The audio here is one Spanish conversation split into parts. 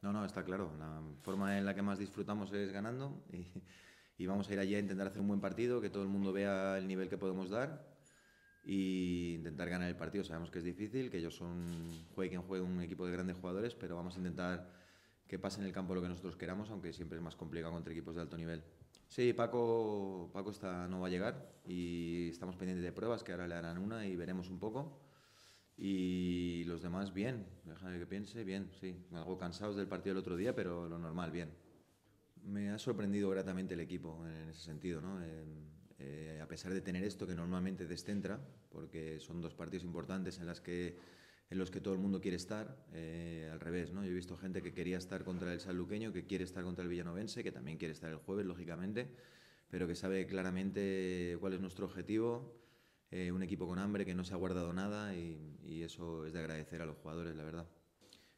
No, no, está claro. La forma en la que más disfrutamos es ganando y, vamos a ir allí a intentar hacer un buen partido, que todo el mundo vea el nivel que podemos dar y intentar ganar el partido. Sabemos que es difícil, que ellos son, quien un equipo de grandes jugadores, pero vamos a intentar que pase en el campo lo que nosotros queramos, aunque siempre es más complicado contra equipos de alto nivel. Sí, Paco, Paco está, no va a llegar y estamos pendientes de pruebas, que ahora le harán una y veremos un poco y los demás bien, déjame que piense, bien, sí. Algo cansados del partido del otro día, pero lo normal, bien. Me ha sorprendido gratamente el equipo en ese sentido, ¿no? Eh, a pesar de tener esto que normalmente descentra, porque son dos partidos importantes en, las que, en los que todo el mundo quiere estar, eh, al revés, ¿no? Yo he visto gente que quería estar contra el sanluqueño, que quiere estar contra el villanovense, que también quiere estar el jueves, lógicamente, pero que sabe claramente cuál es nuestro objetivo eh, un equipo con hambre que no se ha guardado nada y, eso es de agradecer a los jugadores, la verdad.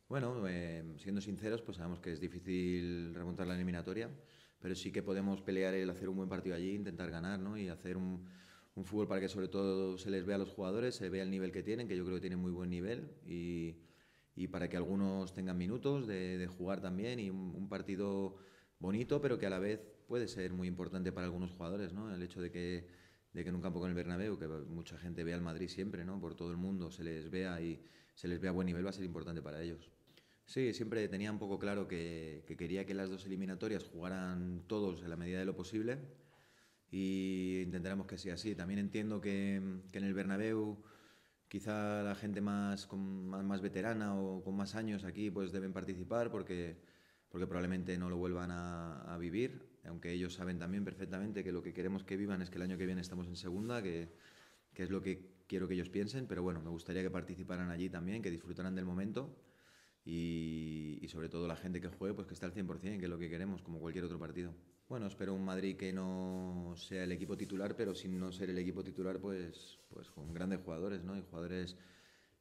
Bueno, em, siendo sinceros, pues sabemos que es difícil remontar la eliminatoria, pero sí que podemos pelear el hacer un buen partido allí, intentar ganar, ¿no? Y hacer un, fútbol para que sobre todo se les vea a los jugadores, se vea el nivel que tienen, que yo creo que tienen muy buen nivel, y, y para que algunos tengan minutos de, jugar también, y un, un, partido bonito, pero que a la vez puede ser muy importante para algunos jugadores, ¿no? El hecho de que de que en un campo con el Bernabéu, que mucha gente ve al Madrid siempre, ¿no? Por todo el mundo se les vea y se les vea a buen nivel va a ser importante para ellos. Sí, siempre tenía un poco claro que, quería que las dos eliminatorias jugaran todos en la medida de lo posible y intentaremos que sea así. También entiendo que, en el Bernabéu quizá la gente más, más veterana o con más años aquí pues deben participar porque porque probablemente no lo vuelvan a, vivir, aunque ellos saben también perfectamente que lo que queremos que vivan es que el año que viene estamos en segunda, que, es lo que quiero que ellos piensen, pero bueno, me gustaría que participaran allí también, que disfrutaran del momento y, sobre todo la gente que juegue, pues que está al 100%, que es lo que queremos, como cualquier otro partido. Bueno, espero un Madrid que no sea el equipo titular, pero sin no ser el equipo titular, pues, pues con grandes jugadores, ¿no? Y jugadores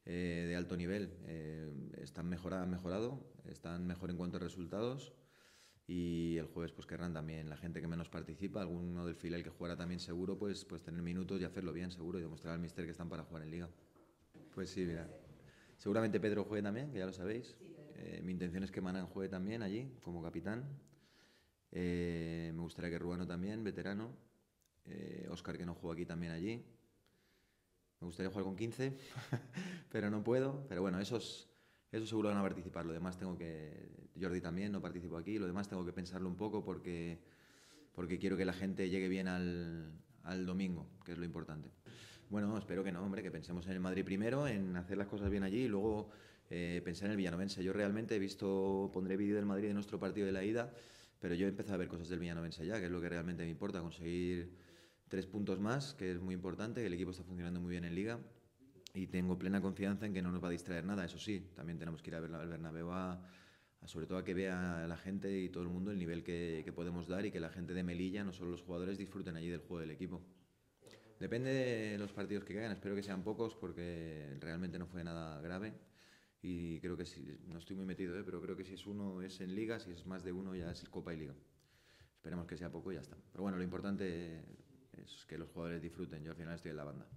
eh, de alto nivel. Eh, están han mejorado, están mejor en cuanto a resultados. Y el jueves pues querrán también la gente que menos participa, alguno del filial que jugará también seguro, pues, pues tener minutos y hacerlo bien seguro y demostrar al mister que están para jugar en liga. Pues sí, mira. Seguramente Pedro juegue también, que ya lo sabéis. Eh, mi intención es que Manan juegue también allí como capitán. me gustaría que Ruano también, veterano. Oscar que no juega aquí también allí. Me gustaría jugar con 15, pero no puedo. Pero bueno, esos, esos seguro van a participar. Lo demás tengo que... Jordi también, no participo aquí. Lo demás tengo que pensarlo un poco porque, porque quiero que la gente llegue bien al, al domingo, que es lo importante. Bueno, espero que no, hombre, que pensemos en el Madrid primero, en hacer las cosas bien allí y luego eh, pensar en el Villanovense. Yo realmente he visto, pondré vídeo del Madrid de nuestro partido de la ida, pero yo he empezado a ver cosas del Villanovense ya, que es lo que realmente me importa, conseguir tres puntos más, que es muy importante, el equipo está funcionando muy bien en liga y tengo plena confianza en que no nos va a distraer nada, eso sí, también tenemos que ir al Bernabéu a, sobre todo a que vea la gente y todo el mundo el nivel que, podemos dar y que la gente de Melilla, no solo los jugadores, disfruten allí del juego del equipo. Depende de los partidos que caigan, espero que sean pocos porque realmente no fue nada grave y creo que si, no estoy muy metido, ¿eh? pero creo que si es uno es en liga, si es más de uno ya es Copa y Liga. Esperemos que sea poco y ya está. Pero bueno, lo importante que los jugadores disfruten. Yo al final estoy en la banda.